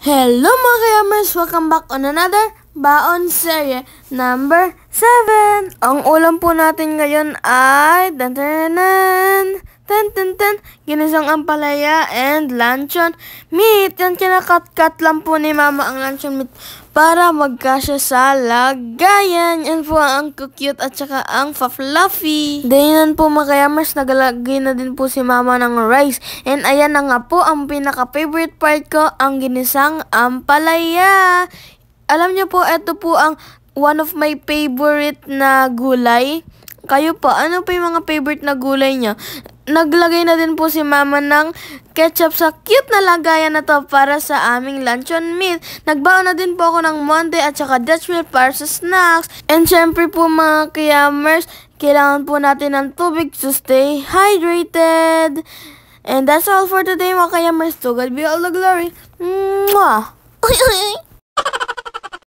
Hello mga kayamers! Welcome back on another Baon Serie number 7! Ang ulam po natin ngayon ay... Dantanan! Tan tan tan, ginisang ampalaya and luncheon meat. Yan kinakat-kat lang po ni mama ang luncheon meat para magkasya sa lagayan. Yan po ang cute at saka ang fluffy. Dahilan po mga kayamers, nagalagay na din po si mama ng rice. And ayan na nga po ang pinaka-favorite part ko, ang ginisang ampalaya. Alam niyo po, ito po ang one of my favorite na gulay. Kayo po, ano pa yung mga favorite na gulay niya? Naglagay na din po si mama ng ketchup sa cute na lagayan na to para sa aming luncheon meat. Nagbaon na din po ako ng Monday at saka Dutch meal para sa snacks. And syempre po mga kiyamers, kailangan po natin ng tubig to stay hydrated. And that's all for today mga kayamers. To God be all the glory. Mwah!